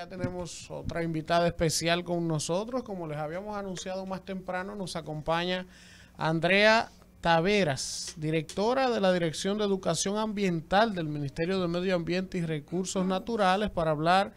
ya tenemos otra invitada especial con nosotros. Como les habíamos anunciado más temprano, nos acompaña Andrea Taveras, directora de la Dirección de Educación Ambiental del Ministerio de Medio Ambiente y Recursos Naturales, para hablar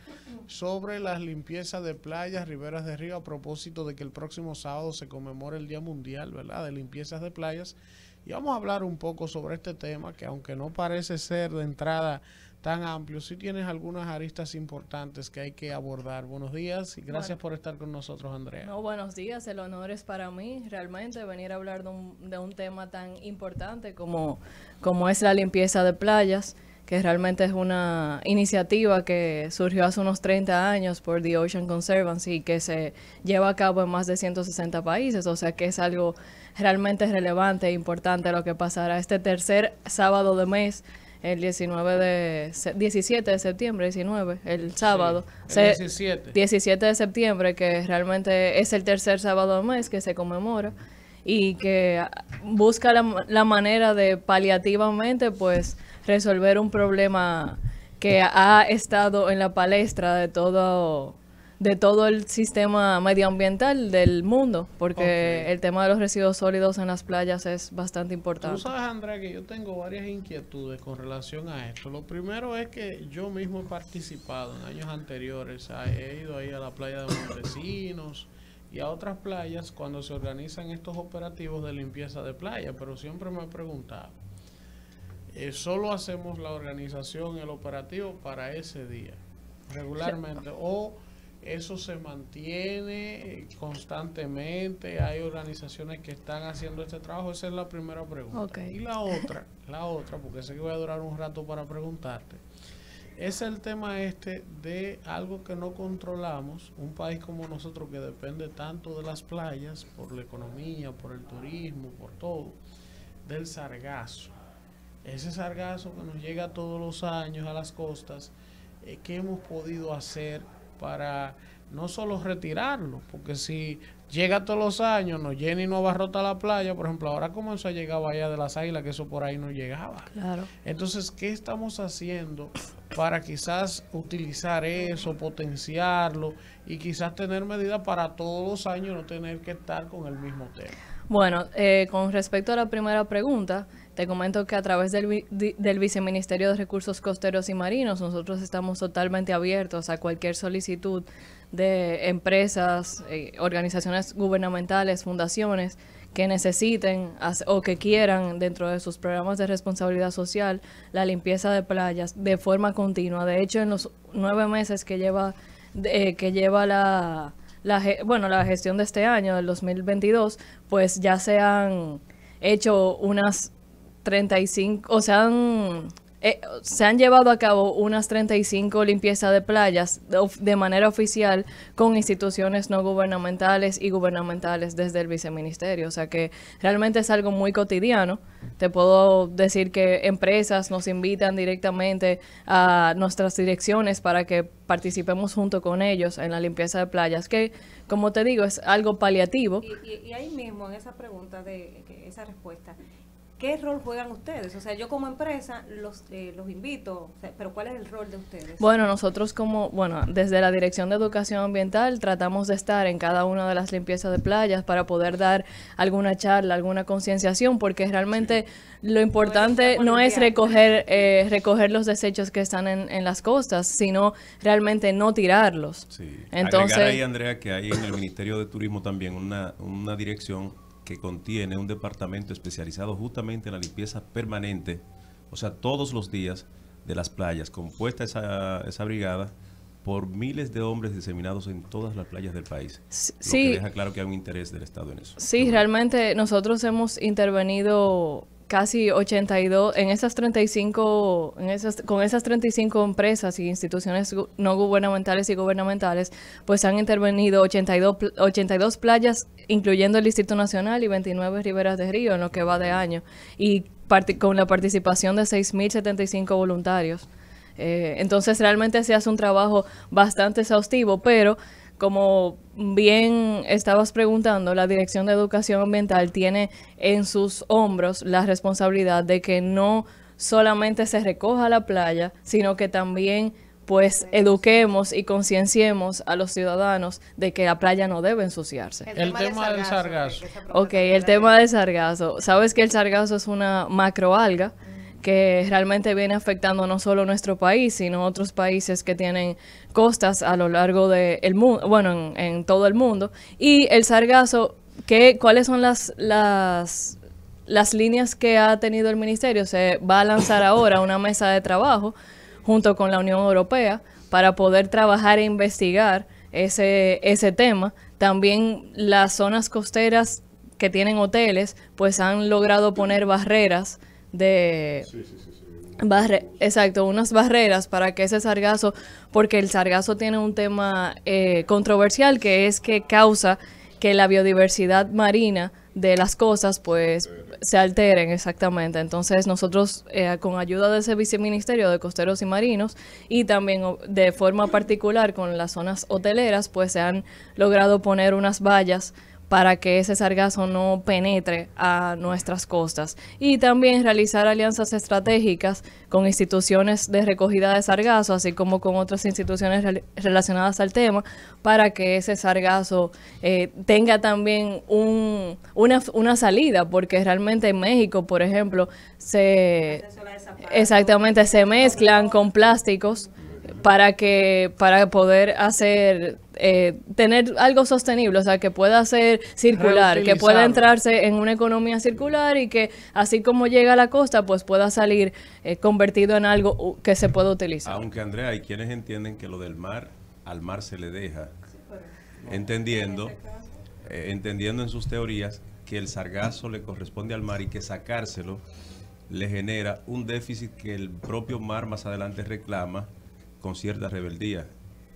sobre las limpiezas de playas, riberas de río, a propósito de que el próximo sábado se conmemora el Día Mundial ¿verdad? de Limpiezas de Playas. Y vamos a hablar un poco sobre este tema que aunque no parece ser de entrada tan amplio, si tienes algunas aristas importantes que hay que abordar. Buenos días y gracias por estar con nosotros, Andrea. No, buenos días, el honor es para mí realmente venir a hablar de un, de un tema tan importante como, como es la limpieza de playas, que realmente es una iniciativa que surgió hace unos 30 años por The Ocean Conservancy y que se lleva a cabo en más de 160 países, o sea que es algo realmente relevante e importante lo que pasará este tercer sábado de mes el 19 de 17 de septiembre, 19, el sábado. 17. 17 de septiembre, que realmente es el tercer sábado del mes que se conmemora y que busca la, la manera de paliativamente pues resolver un problema que ha estado en la palestra de todo de todo el sistema medioambiental del mundo, porque el tema de los residuos sólidos en las playas es bastante importante. Tú sabes, Andrea, que yo tengo varias inquietudes con relación a esto. Lo primero es que yo mismo he participado en años anteriores, he ido ahí a la playa de los vecinos y a otras playas cuando se organizan estos operativos de limpieza de playa, pero siempre me he preguntado, eh, solo hacemos la organización, el operativo para ese día, regularmente, o eso se mantiene eh, constantemente. Hay organizaciones que están haciendo este trabajo. Esa es la primera pregunta. Y la otra, la otra, porque sé que voy a durar un rato para preguntarte, es el tema este de algo que no controlamos. Un país como nosotros que depende tanto de las playas, por la economía, por el turismo, por todo, del sargazo. Ese sargazo que nos llega todos los años a las costas, eh, ¿qué hemos podido hacer? para no solo retirarlo porque si llega todos los años, nos llena y no abarrota la playa, por ejemplo, ahora comenzó a llegar allá de las Águilas, que eso por ahí no llegaba. Entonces, ¿qué estamos haciendo para quizás utilizar eso, potenciarlo y quizás tener medidas para todos los años no tener que estar con el mismo tema? Bueno, eh, con respecto a la primera pregunta, te comento que a través del, del, Viceministerio de Recursos Costeros y Marinos nosotros estamos totalmente abiertos a cualquier solicitud de empresas, eh, organizaciones gubernamentales, fundaciones que necesiten o que quieran dentro de sus programas de responsabilidad social la limpieza de playas de forma continua. De hecho, en los nueve meses que lleva, eh, que lleva la la, bueno, la gestión de este año, del 2022, pues ya se han hecho unas 35, o sea, han eh, se han llevado a cabo unas 35 limpiezas de playas de manera oficial con instituciones no gubernamentales y gubernamentales desde el viceministerio. O sea que realmente es algo muy cotidiano. Te puedo decir que empresas nos invitan directamente a nuestras direcciones para que participemos junto con ellos en la limpieza de playas, que como te digo es algo paliativo. Y, ahí mismo, en esa pregunta, de, esa respuesta, ¿Qué rol juegan ustedes? O sea, yo como empresa los, eh, los invito, pero ¿cuál es el rol de ustedes? Bueno, nosotros como, bueno, desde la Dirección de Educación Ambiental tratamos de estar en cada una de las limpiezas de playas para poder dar alguna charla, alguna concienciación, porque realmente lo importante no es recoger, eh, recoger los desechos que están en, en, las costas, sino realmente no tirarlos. Sí. Entonces, Agregar Andrea, que hay en el Ministerio de Turismo también una, una dirección que contiene un departamento especializado justamente en la limpieza permanente, o sea, todos los días de las playas, compuesta esa, esa brigada por miles de hombres diseminados en todas las playas del país. Sí. Lo que deja claro que hay un interés del Estado en eso. Sí, realmente nosotros hemos intervenido casi 82, en esas 35, en esas, con esas 35 empresas y instituciones no gubernamentales y gubernamentales, pues han intervenido 82, 82 playas, incluyendo el Distrito Nacional y 29 riberas de río en lo que va de año, y con la participación de 6.075 voluntarios. Eh, entonces realmente se hace un trabajo bastante exhaustivo, pero como bien estabas preguntando, la Dirección de Educación Ambiental tiene en sus hombros la responsabilidad de que no solamente se recoja la playa, sino que también pues eduquemos y concienciemos a los ciudadanos de que la playa no debe ensuciarse. El, tema del sargazo. Ok, el tema del sargazo. Sabes que el sargazo es una macroalga que realmente viene afectando no solo nuestro país, sino otros países que tienen costas a lo largo del mundo, bueno, en, todo el mundo. Y el sargazo, ¿qué, ¿cuáles son las, las, las líneas que ha tenido el ministerio? Se va a lanzar ahora una mesa de trabajo junto con la Unión Europea para poder trabajar e investigar ese, ese tema. También las zonas costeras que tienen hoteles, pues han logrado poner barreras de... Barre Exacto, unas barreras para que ese sargazo, porque el sargazo tiene un tema eh, controversial que es que causa que la biodiversidad marina de las cosas pues se alteren exactamente. Entonces nosotros eh, con ayuda de ese viceministerio de costeros y marinos y también de forma particular con las zonas hoteleras pues se han logrado poner unas vallas para que ese sargazo no penetre a nuestras costas. Y también realizar alianzas estratégicas con instituciones de recogida de sargazo, así como con otras instituciones relacionadas al tema, para que ese sargazo eh, tenga también una, una, salida, porque realmente en México, por ejemplo, se, exactamente, se mezclan con plásticos para que para poder hacer eh, tener algo sostenible, o sea, que pueda ser circular, que pueda entrarse en una economía circular y que así como llega a la costa, pues pueda salir eh, convertido en algo que se pueda utilizar. Aunque Andrea, hay quienes entienden que lo del mar, al mar se le deja, entendiendo, eh, entendiendo en sus teorías que el sargazo le corresponde al mar y que sacárselo le genera un déficit que el propio mar más adelante reclama con cierta rebeldía.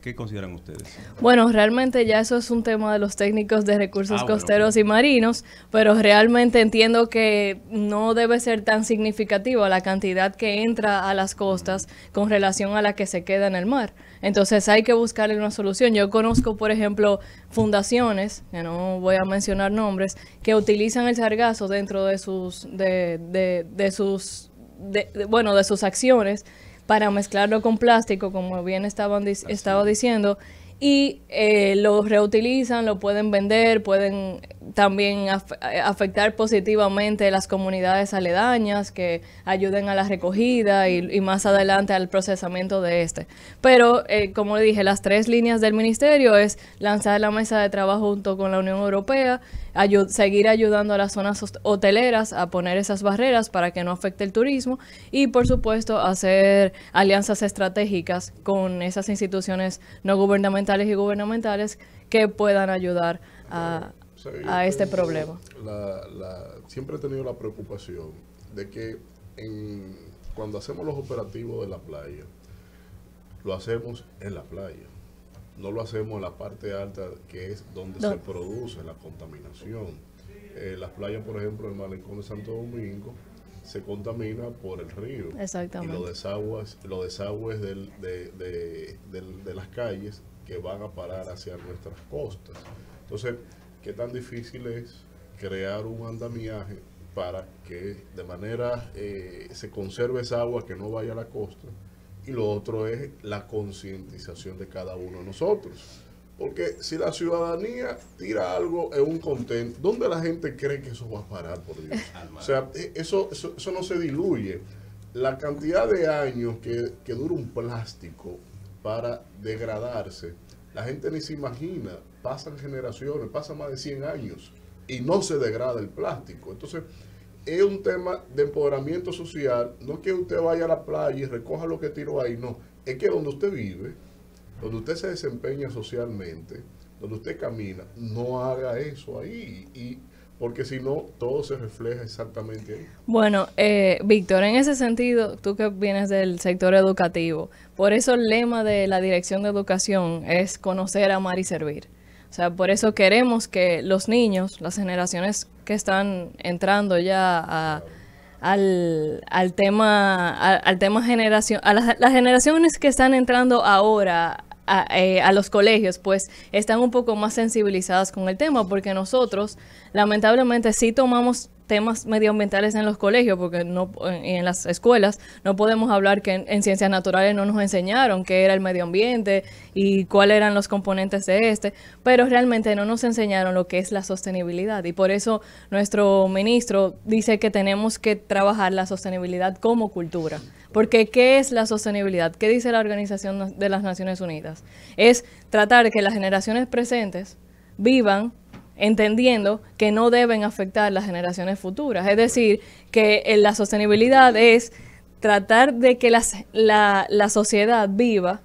¿Qué consideran ustedes? Bueno, realmente ya eso es un tema de los técnicos de recursos ah, costeros y marinos, pero realmente entiendo que no debe ser tan significativa la cantidad que entra a las costas con relación a la que se queda en el mar. Entonces hay que buscarle una solución. Yo conozco, por ejemplo, fundaciones, que no voy a mencionar nombres, que utilizan el sargazo dentro de sus, de, de, de sus, de, bueno, de sus acciones para mezclarlo con plástico, como bien estaban estaba diciendo, y eh, lo reutilizan, lo pueden vender, pueden también afectar positivamente las comunidades aledañas que ayuden a la recogida y, más adelante al procesamiento de este. Pero, eh, como dije, las tres líneas del ministerio es lanzar la mesa de trabajo junto con la Unión Europea, seguir ayudando a las zonas hoteleras a poner esas barreras para que no afecte el turismo y por supuesto hacer alianzas estratégicas con esas instituciones no gubernamentales y gubernamentales que puedan ayudar a, este eh, problema. siempre he tenido la preocupación de que cuando hacemos los operativos de la playa, lo hacemos en la playa no lo hacemos en la parte alta, que es donde se produce la contaminación. Eh, las playas, por ejemplo, el Malecón de Santo Domingo, se contamina por el río. Exactamente. Y los desagües, los desagües de, las calles que van a parar hacia nuestras costas. Entonces, ¿qué tan difícil es crear un andamiaje para que de manera eh, se conserve esa agua que no vaya a la costa? y lo otro es la concientización de cada uno de nosotros. Porque si la ciudadanía tira algo en un contento, ¿dónde la gente cree que eso va a parar, por Dios? o sea, eh, eso, eso, no se diluye. La cantidad de años que, que dura un plástico para degradarse, la gente ni se imagina. Pasan generaciones, pasan más de 100 años y no se degrada el plástico. Entonces, es un tema de empoderamiento social. No es que usted vaya a la playa y recoja lo que tiró ahí, no. Es que donde usted vive, donde usted se desempeña socialmente, donde usted camina, no haga eso ahí. Y, porque si no, todo se refleja exactamente ahí. Bueno, eh, Víctor, en ese sentido, tú que vienes del sector educativo, por eso el lema de la Dirección de Educación es conocer, amar y servir. O sea, por eso queremos que los niños, las generaciones que están entrando ya al, tema, al, tema generación, a las, generaciones que están entrando ahora a, eh, a, los colegios, pues están un poco más sensibilizadas con el tema, porque nosotros lamentablemente sí tomamos temas medioambientales en los colegios, porque no en las escuelas no podemos hablar que en, ciencias naturales no nos enseñaron qué era el medio ambiente y cuáles eran los componentes de este, pero realmente no nos enseñaron lo que es la sostenibilidad y por eso nuestro ministro dice que tenemos que trabajar la sostenibilidad como cultura, porque ¿qué es la sostenibilidad? ¿Qué dice la Organización de las Naciones Unidas? Es tratar que las generaciones presentes vivan entendiendo que no deben afectar las generaciones futuras. Es decir, que eh, la sostenibilidad es tratar de que la, sociedad viva,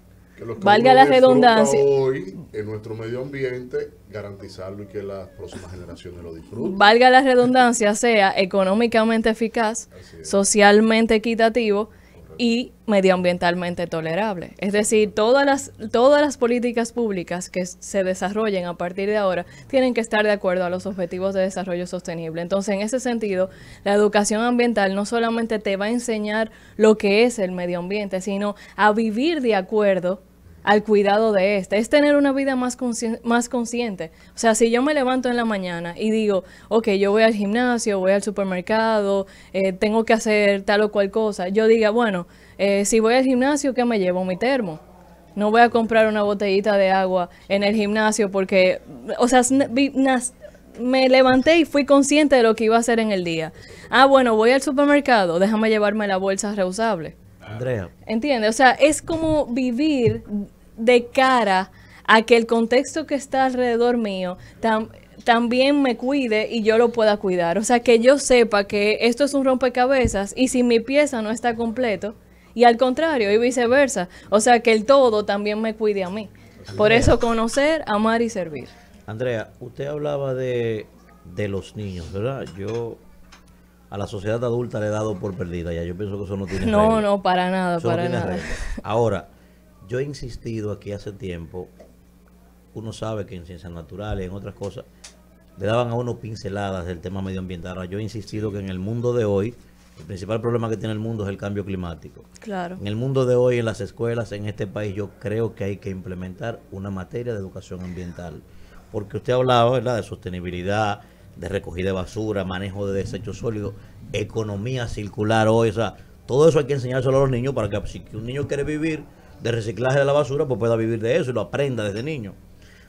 valga la redundancia. Hoy en nuestro medio ambiente, garantizarlo y que las próximas generaciones lo disfruten. Valga la redundancia, sea económicamente eficaz, socialmente equitativo y medioambientalmente tolerable. Es decir, todas las, todas las políticas públicas que se desarrollen a partir de ahora tienen que estar de acuerdo a los objetivos de desarrollo sostenible. Entonces, en ese sentido, la educación ambiental no solamente te va a enseñar lo que es el medio ambiente, sino a vivir de acuerdo al cuidado de este, es tener una vida más, más consciente. O sea, si yo me levanto en la mañana y digo, ok, yo voy al gimnasio, voy al supermercado, eh, tengo que hacer tal o cual cosa, yo diga, bueno, eh, si voy al gimnasio, ¿qué me llevo? Mi termo. No voy a comprar una botellita de agua en el gimnasio porque, o sea, me levanté y fui consciente de lo que iba a hacer en el día. Ah, bueno, voy al supermercado, déjame llevarme la bolsa reusable Andrea. Entiende, o sea, es como vivir de cara a que el contexto que está alrededor mío también me cuide y yo lo pueda cuidar. O sea, que yo sepa que esto es un rompecabezas y si mi pieza no está completo, y al contrario, y viceversa. O sea, que el todo también me cuide a mí. Por eso conocer, amar y servir. Andrea, usted hablaba de, de los niños, ¿verdad? Yo a la sociedad adulta le he dado por perdida. Ya yo pienso que eso no tiene. No, no, para nada, para nada. Ahora, yo he insistido aquí hace tiempo, uno sabe que en ciencias naturales, en otras cosas, le daban a uno pinceladas del tema medioambiental. yo he insistido que en el mundo de hoy, el principal problema que tiene el mundo es el cambio climático. Claro. En el mundo de hoy, en las escuelas, en este país, yo creo que hay que implementar una materia de educación ambiental. Porque usted hablaba ¿verdad? de sostenibilidad, de recogida de basura, manejo de desechos sólidos, economía circular O sea, todo eso hay que enseñárselo a los niños para que si un niño quiere vivir de reciclaje de la basura, pues pueda vivir de eso y lo aprenda desde niño.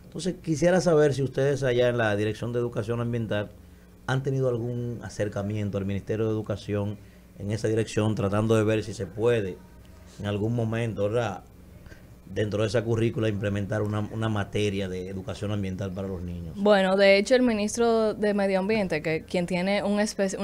Entonces, quisiera saber si ustedes allá en la Dirección de Educación Ambiental han tenido algún acercamiento al Ministerio de Educación en esa dirección, tratando de ver si se puede en algún momento, ¿verdad? dentro de esa currícula implementar una, materia de educación ambiental para los niños. Bueno, de hecho el ministro de Medio Ambiente, que quien tiene una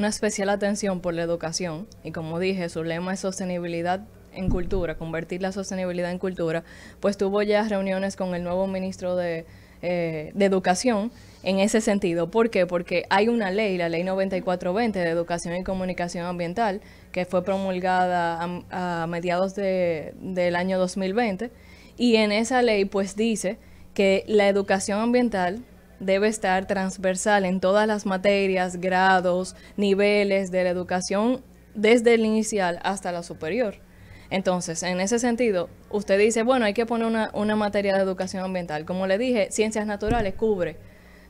especial atención por la educación, y como dije, su lema es sostenibilidad en cultura, convertir la sostenibilidad en cultura, pues tuvo ya reuniones con el nuevo ministro de, eh, Educación en ese sentido. ¿Por qué? Porque hay una ley, la ley 9420 de Educación y Comunicación Ambiental, que fue promulgada a, mediados de, del año 2020 y en esa ley pues dice que la educación ambiental debe estar transversal en todas las materias, grados, niveles de la educación desde el inicial hasta la superior. Entonces, en ese sentido, usted dice, bueno, hay que poner una, una materia de educación ambiental. Como le dije, ciencias naturales cubre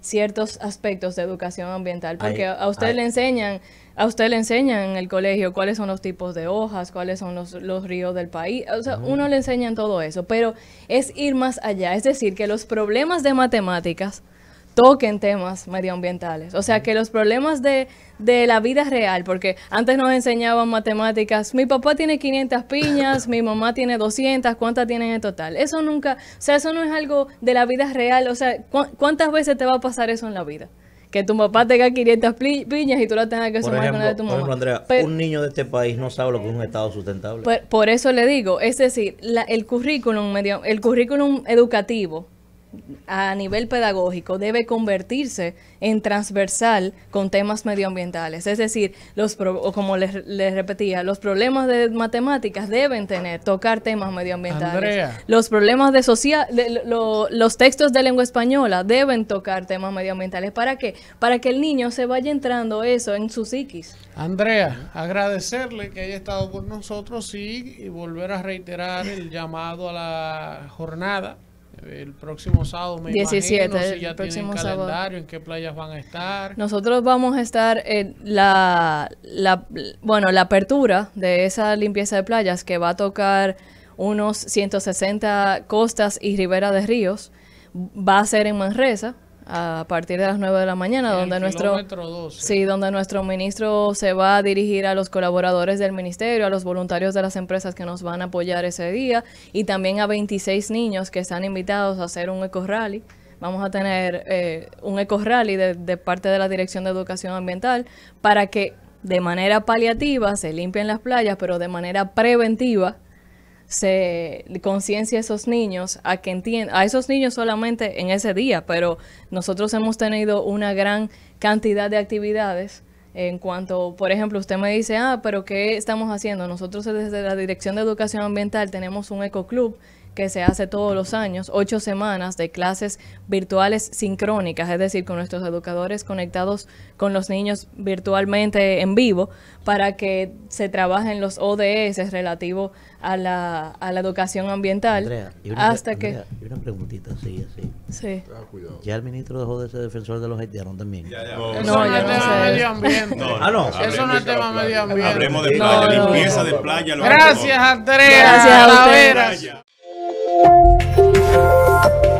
ciertos aspectos de educación ambiental, porque a usted le enseñan, a usted le enseñan en el colegio cuáles son los tipos de hojas, cuáles son los, ríos del país, o sea, uno le enseñan todo eso, pero es ir más allá, es decir, que los problemas de matemáticas toquen temas medioambientales. O sea, que los problemas de, de la vida real, porque antes nos enseñaban matemáticas, mi papá tiene 500 piñas, mi mamá tiene 200, ¿cuántas tienen en total? Eso nunca, o sea, eso no es algo de la vida real, o sea, ¿cuántas veces te va a pasar eso en la vida? Que tu papá tenga 500 piñas y tú la tengas que sumar con la de tu mamá. un niño de este país no sabe lo que es un Estado sustentable. Por, eso le digo, es decir, el currículum medio, el currículum educativo a nivel pedagógico debe convertirse en transversal con temas medioambientales. Es decir, los como les, repetía, los problemas de matemáticas deben tener, tocar temas medioambientales. Los problemas de social, los textos de lengua española deben tocar temas medioambientales. ¿Para qué? Para que el niño se vaya entrando eso en su psiquis. Andrea, agradecerle que haya estado con nosotros y volver a reiterar el llamado a la jornada el próximo sábado, 17, calendario, en qué playas van a estar. Nosotros vamos a estar en la, la, bueno, la apertura de esa limpieza de playas que va a tocar unos 160 costas y riberas de ríos. Va a ser en Manresa, a partir de las 9 de la mañana, donde nuestro, sí, donde nuestro ministro se va a dirigir a los colaboradores del ministerio, a los voluntarios de las empresas que nos van a apoyar ese día y también a 26 niños que están invitados a hacer un eco rally vamos a tener eh, un eco rally de, de, parte de la Dirección de Educación Ambiental para que de manera paliativa se limpien las playas, pero de manera preventiva se conciencia a esos niños a que entiendan, a esos niños solamente en ese día, pero nosotros hemos tenido una gran cantidad de actividades en cuanto, por ejemplo, usted me dice, ah, pero ¿qué estamos haciendo? Nosotros desde la Dirección de Educación Ambiental tenemos un ecoclub que se hace todos los años, ocho semanas de clases virtuales sincrónicas, es decir, con nuestros educadores conectados con los niños virtualmente en vivo, para que se trabajen los ODS relativos a la, a la educación ambiental. y una, hasta preguntita, sí, sí. Ah, ya el ministro dejó de ser defensor de los haitianos también. Ya, ya. No, tema medio ambiente. Ah, Eso no es tema medio ambiente. Hablemos de playa, limpieza de playa. Gracias, Andrea. Gracias a thank you